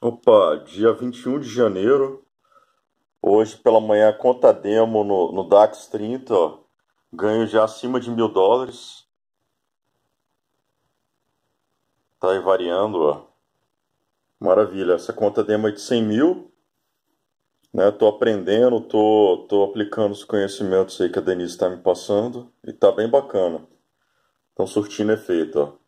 Opa, dia 21 de janeiro. Hoje pela manhã, conta demo no, no DAX 30, ó. Ganho já acima de mil dólares. Tá aí variando, ó. Maravilha, essa conta demo é de 100 mil. Né? Tô aprendendo, tô, tô aplicando os conhecimentos aí que a Denise está me passando. E tá bem bacana. Estão surtindo efeito, ó.